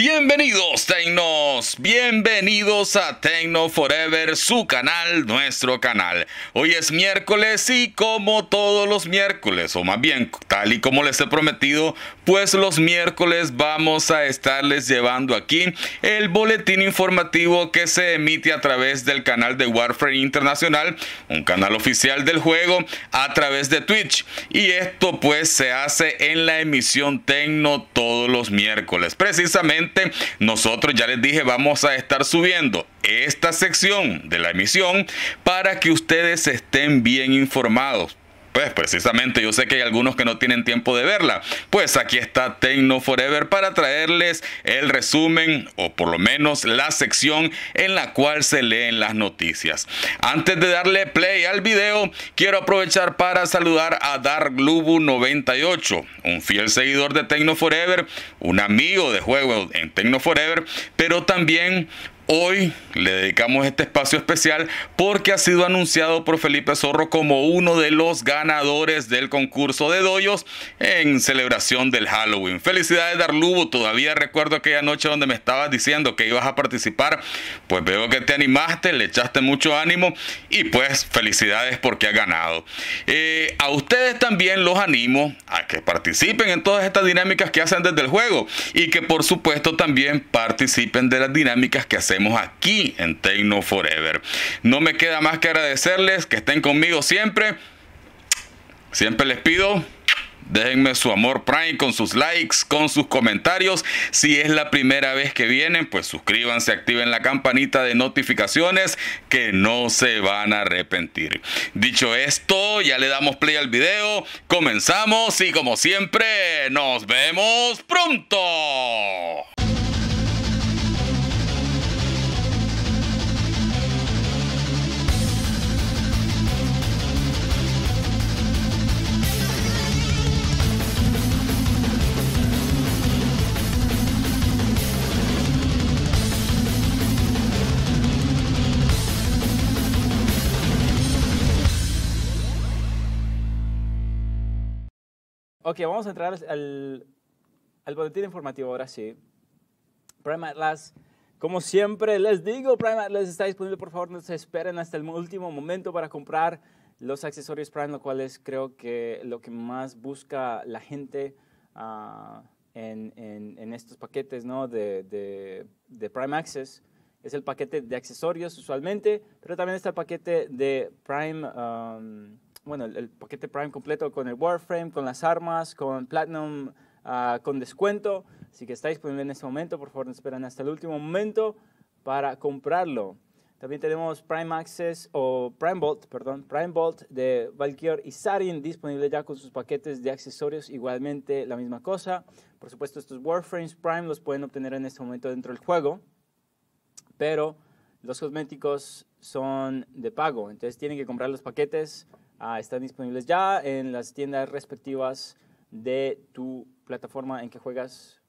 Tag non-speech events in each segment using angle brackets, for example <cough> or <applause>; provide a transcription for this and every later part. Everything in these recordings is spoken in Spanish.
Bienvenidos Tecnos, bienvenidos a Tecno Forever, su canal, nuestro canal. Hoy es miércoles y como todos los miércoles, o más bien tal y como les he prometido, pues los miércoles vamos a estarles llevando aquí el boletín informativo que se emite a través del canal de Warframe Internacional, un canal oficial del juego, a través de Twitch. Y esto pues se hace en la emisión Tecno todos los miércoles, precisamente nosotros ya les dije vamos a estar subiendo esta sección de la emisión para que ustedes estén bien informados pues precisamente yo sé que hay algunos que no tienen tiempo de verla. Pues aquí está Tecno Forever para traerles el resumen o por lo menos la sección en la cual se leen las noticias. Antes de darle play al video, quiero aprovechar para saludar a darklubu 98, un fiel seguidor de Tecno Forever, un amigo de juego en Tecno Forever, pero también Hoy le dedicamos este espacio especial porque ha sido anunciado por Felipe Zorro como uno de los ganadores del concurso de doyos en celebración del Halloween. Felicidades Darlubo, todavía recuerdo aquella noche donde me estabas diciendo que ibas a participar, pues veo que te animaste, le echaste mucho ánimo y pues felicidades porque ha ganado. Eh, a ustedes también los animo a que participen en todas estas dinámicas que hacen desde el juego y que por supuesto también participen de las dinámicas que hacen aquí en Tecno Forever. No me queda más que agradecerles que estén conmigo siempre. Siempre les pido Déjenme su amor Prime con sus likes, con sus comentarios. Si es la primera vez que vienen, pues suscríbanse, activen la campanita de notificaciones que no se van a arrepentir. Dicho esto, ya le damos play al video, comenzamos y como siempre, nos vemos pronto. Ok, vamos a entrar al, al boletín informativo ahora sí. Prime Atlas, como siempre les digo, Prime Atlas está disponible, por favor, no se esperen hasta el último momento para comprar los accesorios Prime, lo cual es creo que lo que más busca la gente ah, en, en, estos paquetes ¿no? de, de, Prime Access es el paquete de accesorios usualmente, pero también está el paquete de Prime um, bueno, el, paquete Prime completo con el Warframe, con las armas, con Platinum, ah, con descuento. Así que está disponible en este momento. Por favor, no esperen hasta el último momento para comprarlo. También tenemos Prime Access o Prime Vault, perdón, Prime Vault de Valkyr y Sarin disponible ya con sus paquetes de accesorios, igualmente la misma cosa. Por supuesto, estos Warframes Prime los pueden obtener en este momento dentro del juego, pero los cosméticos son de pago, entonces tienen que comprar los paquetes Ah, están disponibles ya en las tiendas respectivas de tu plataforma en que juegas.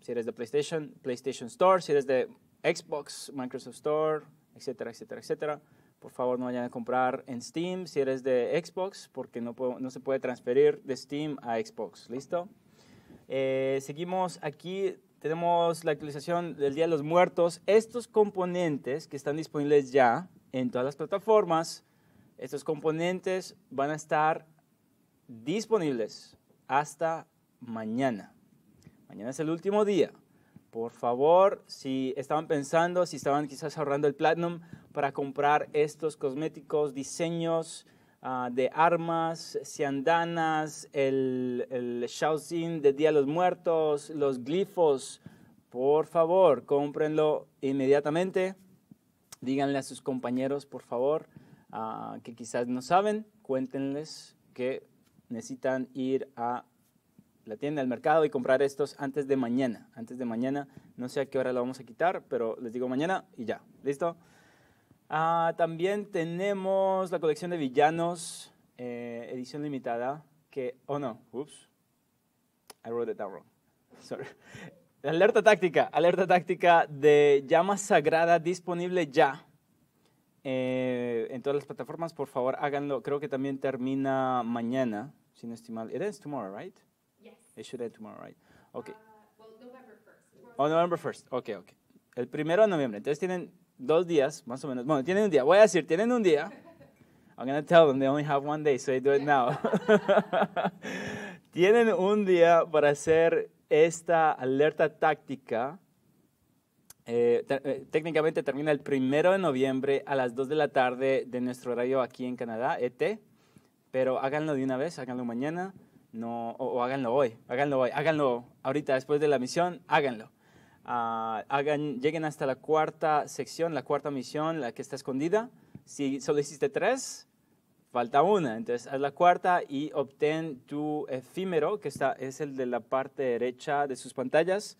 Si eres de PlayStation, PlayStation Store, si eres de Xbox, Microsoft Store, etcétera, etcétera, etcétera. Por favor, no vayan a comprar en Steam si eres de Xbox, porque no, puedo, no se puede transferir de Steam a Xbox. ¿Listo? Eh, seguimos aquí. Tenemos la actualización del Día de los Muertos. Estos componentes que están disponibles ya en todas las plataformas estos componentes van a estar disponibles hasta mañana. Mañana es el último día. Por favor, si estaban pensando, si estaban quizás ahorrando el Platinum para comprar estos cosméticos, diseños ah, de armas, siandanas, el, el Shaoxin de Día de los Muertos, los glifos, por favor, cómprenlo inmediatamente. Díganle a sus compañeros, por favor. Ah, que quizás no saben, cuéntenles que necesitan ir a la tienda, al mercado y comprar estos antes de mañana. Antes de mañana, no sé a qué hora lo vamos a quitar, pero les digo mañana y ya, ¿listo? Ah, también tenemos la colección de villanos, eh, edición limitada, que, oh no, ups, I wrote it down wrong, sorry. <laughs> alerta táctica, alerta táctica de llama sagrada disponible ya. Eh, en todas las plataformas, por favor háganlo. Creo que también termina mañana, sin estimar. It ends tomorrow, right? Yes. It should end tomorrow, right? Okay. Uh, well, November 1st. Oh, November 1st. Okay, okay. El primero de noviembre. Entonces tienen dos días, más o menos. Bueno, tienen un día. Voy a decir, tienen un día. <laughs> I'm going to tell them they only have one day, so they do it now. <laughs> <laughs> tienen un día para hacer esta alerta táctica eh, eh, técnicamente termina el primero de noviembre a las 2 de la tarde de nuestro horario aquí en Canadá, ET. Pero háganlo de una vez, háganlo mañana, no, o, háganlo hoy, háganlo hoy, háganlo ahorita después de la misión, háganlo. Ah, hagan, lleguen hasta la cuarta sección, la cuarta misión, la que está escondida. Si solo hiciste tres, falta una. Entonces, haz la cuarta y obtén tu efímero, que está, es el de la parte derecha de sus pantallas.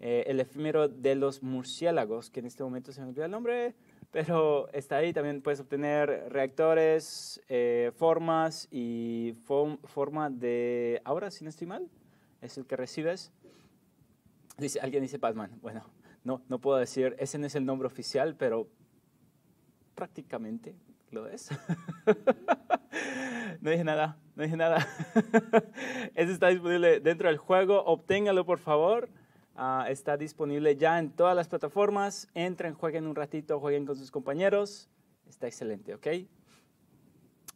Eh, el efímero de los murciélagos, que en este momento se me olvidó el nombre, pero está ahí. También puedes obtener reactores, eh, formas y forma de ahora, si no estoy mal, es el que recibes. Dice, alguien dice Batman. Bueno, no, no puedo decir, ese no es el nombre oficial, pero prácticamente lo es. <laughs> no dije nada, no dije nada. <laughs> ese está disponible dentro del juego. Obténgalo, por favor. Ah, está disponible ya en todas las plataformas. Entren, jueguen un ratito, jueguen con sus compañeros. Está excelente, ¿ok?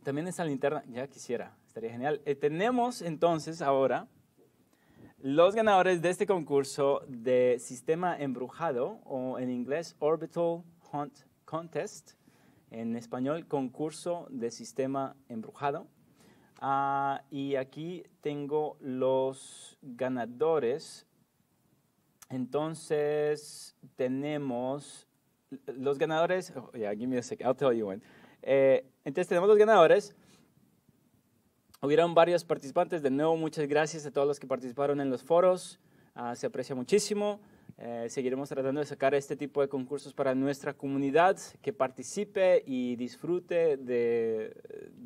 También la linterna, ya quisiera, estaría genial. Eh, tenemos entonces ahora los ganadores de este concurso de sistema embrujado, o en inglés Orbital Hunt Contest, en español concurso de sistema embrujado. Ah, y aquí tengo los ganadores entonces tenemos los ganadores. Oh, give me a second, I'll tell you when. Eh, entonces tenemos los ganadores. Hubieron varios participantes. De nuevo, muchas gracias a todos los que participaron en los foros. Ah, se aprecia muchísimo. Eh, seguiremos tratando de sacar este tipo de concursos para nuestra comunidad que participe y disfrute de,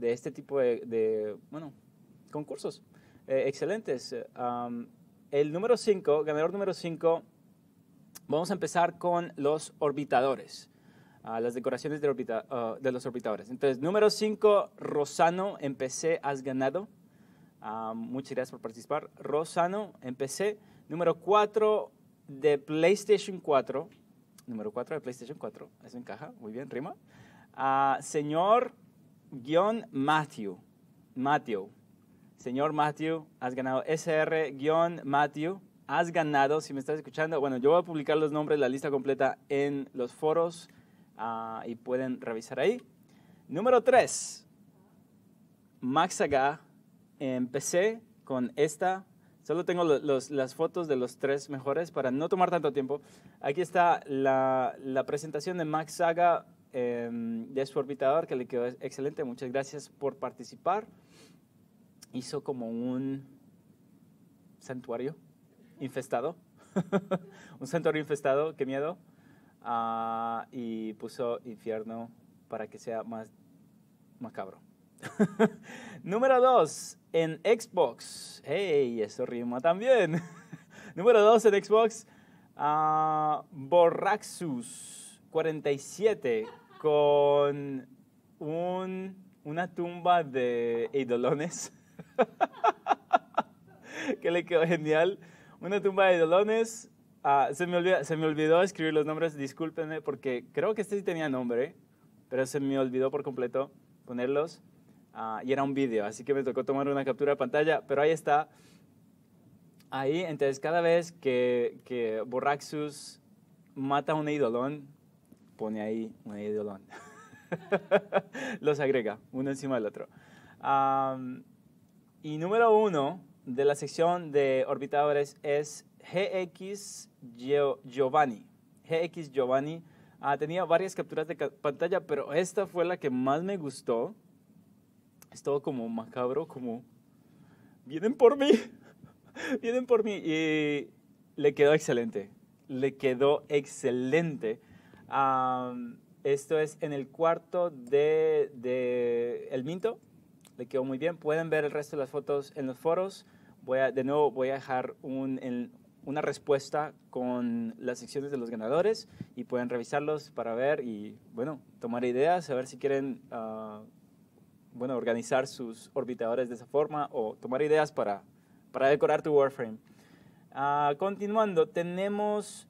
este tipo de, bueno, concursos eh, excelentes. Um, el número 5, ganador número 5, vamos a empezar con los orbitadores, ah, las decoraciones de, ah, de, los orbitadores. Entonces, número 5, Rosano, empecé, has ganado. Ah, muchas gracias por participar. Rosano, empecé. Número 4, de PlayStation 4. Número 4 de PlayStation 4. Eso encaja, muy bien, rima. señor guión Matthew. Matthew señor Matthew, has ganado SR-Matthew, has ganado, si me estás escuchando, bueno, yo voy a publicar los nombres, la lista completa en los foros ah, y pueden revisar ahí. Número 3, Max Aga, empecé con esta, solo tengo las fotos de los tres mejores para no tomar tanto tiempo. Aquí está la, presentación de Max Saga em, de su orbitador, que le quedó excelente. Muchas gracias por participar hizo como un santuario infestado, <laughs> un santuario infestado, qué miedo, ah, y puso infierno para que sea más macabro. <laughs> Número dos, en Xbox. ¡Hey! Eso rima también. <laughs> Número dos en Xbox, ah, Borraxus 47 con un, una tumba de idolones. <laughs> que le quedó genial. Una tumba de idolones ah, se, me olvidó, se me olvidó escribir los nombres, discúlpenme, porque creo que este sí tenía nombre, pero se me olvidó por completo ponerlos. Ah, y era un vídeo, así que me tocó tomar una captura de pantalla, pero ahí está. Ahí, entonces, cada vez que, que Borraxus mata un idolón, pone ahí un idolón. <laughs> los agrega, uno encima del otro. Um, y número uno de la sección de orbitadores es GX Giovanni. GX Giovanni tenía varias capturas de pantalla, pero esta fue la que más me gustó. Es como macabro, como vienen por mí, <laughs> vienen por mí. Y le quedó excelente, le quedó excelente. esto es en el cuarto de, de El Minto, quedó muy bien. Pueden ver el resto de las fotos en los foros. Voy de nuevo, voy a dejar una respuesta con las secciones de los ganadores y pueden revisarlos para ver y, bueno, tomar ideas, a ver si quieren, ah, bueno, organizar sus orbitadores de esa forma o tomar ideas para, para decorar tu Warframe. Ah, continuando, tenemos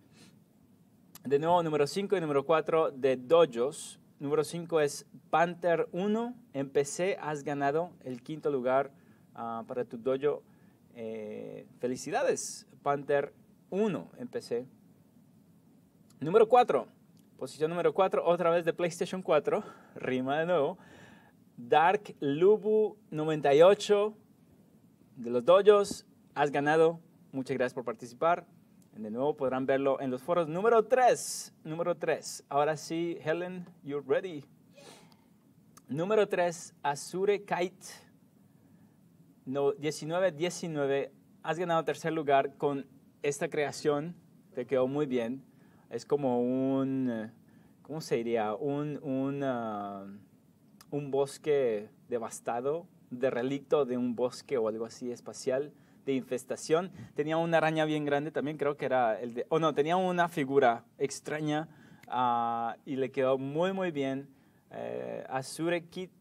de nuevo número 5 y número 4 de dojos número 5 es Panther 1. PC. has ganado el quinto lugar ah, para tu dojo. Eh, felicidades, Panther 1. PC. Número 4. Posición número 4, otra vez de PlayStation 4. <laughs> Rima de nuevo. Dark Lubu 98 de los dojos. Has ganado. Muchas gracias por participar. De nuevo podrán verlo en los foros. Número 3, número 3. Ahora sí, Helen, you're ready. Número 3, Azure Kite. No, 19-19. Has ganado tercer lugar con esta creación. Te quedó muy bien. Es como un, eh, ¿cómo se diría? Un, ah, un bosque devastado, de relicto de un bosque o algo así espacial de infestación. Tenía una araña bien grande también, creo que era el de... O oh no, tenía una figura extraña ah, y le quedó muy, muy bien. Eh, Azure, Kite,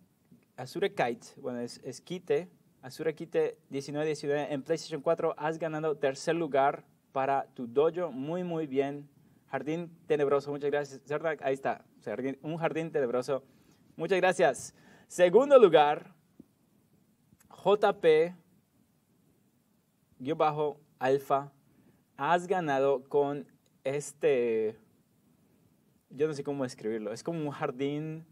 bueno, es, es Kite. Azure Kite 19-19 en PlayStation 4 has ganado tercer lugar para tu dojo. Muy, muy bien. Jardín Tenebroso, muchas gracias. Ahí está, un jardín tenebroso. Muchas gracias. Segundo lugar, JP yo bajo alfa has ganado con este, yo no sé cómo escribirlo es como un jardín,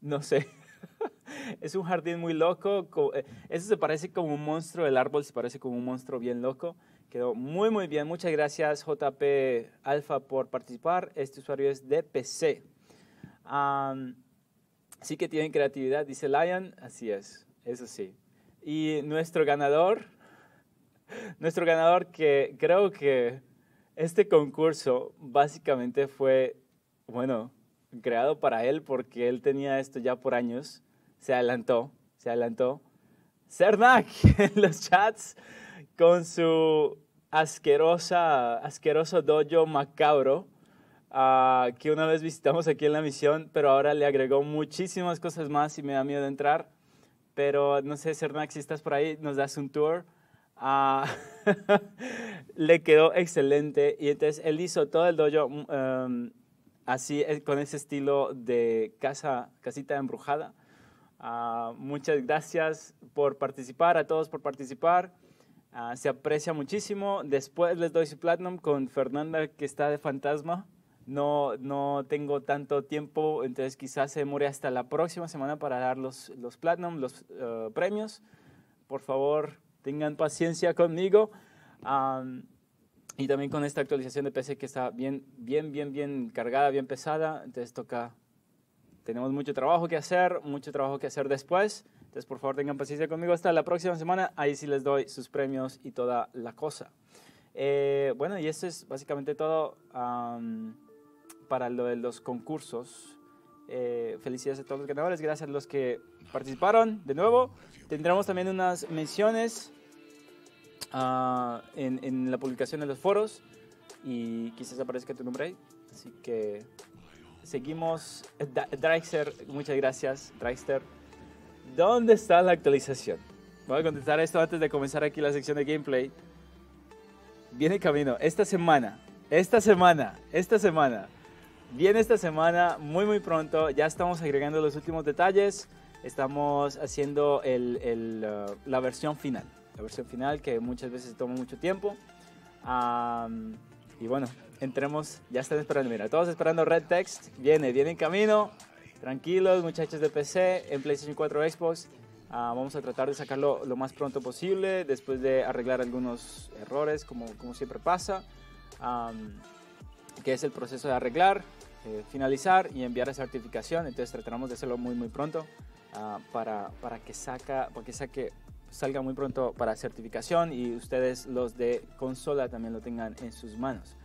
no sé, <laughs> es un jardín muy loco, eh, eso se parece como un monstruo, el árbol se parece como un monstruo bien loco, quedó muy muy bien, muchas gracias JP Alfa por participar, este usuario es de PC. sí que tienen creatividad, dice Lion, así es, eso sí. Y nuestro ganador <laughs> Nuestro ganador que creo que este concurso básicamente fue, bueno, creado para él porque él tenía esto ya por años, se adelantó, se adelantó. Cernac <laughs> en los chats con su asquerosa, asqueroso dojo macabro ah, que una vez visitamos aquí en la misión, pero ahora le agregó muchísimas cosas más y me da miedo entrar. Pero no sé, Cernac si estás por ahí, nos das un tour <laughs> le quedó excelente y entonces él hizo todo el dojo mm, em, así, eh, con ese estilo de casa, casita embrujada. Ah, muchas gracias por participar, a todos por participar. Ah, se aprecia muchísimo. Después les doy su platinum con Fernanda que está de fantasma. No, no tengo tanto tiempo, entonces quizás se demore hasta la próxima semana para dar los, platinum, los eh, premios. Por favor, tengan paciencia conmigo. y también con esta actualización de PC que está bien, bien, bien, bien cargada, bien pesada. Entonces toca, tenemos mucho trabajo que hacer, mucho trabajo que hacer después. Entonces por favor tengan paciencia conmigo hasta la próxima semana. Ahí sí les doy sus premios y toda la cosa. Eh, bueno, y eso es básicamente todo para lo de los concursos. Eh, felicidades a todos los ganadores, gracias a los que participaron. De nuevo, tendremos también unas menciones Ah, en, la publicación de los foros y quizás aparezca tu nombre ahí. Así que seguimos. Dreister, muchas gracias, Dreister. ¿Dónde está la actualización? Voy a contestar esto antes de comenzar aquí la sección de gameplay. Viene camino, esta semana, esta semana, esta semana. Viene esta semana, muy muy pronto. Ya estamos agregando los últimos detalles. Estamos haciendo uh, la versión final la versión final que muchas veces toma mucho tiempo. y bueno, entremos, ya están esperando, mira, todos esperando Red Text, viene, viene en camino, tranquilos muchachos de PC, en PlayStation 4 Xbox, ah, vamos a tratar de sacarlo lo más pronto posible, después de arreglar algunos errores, como, como siempre pasa, que es el proceso de arreglar, eh, finalizar y enviar esa certificación, entonces trataremos de hacerlo muy muy pronto ah, para, para, que saca, para que saque salga muy pronto para certificación y ustedes los de consola también lo tengan en sus manos.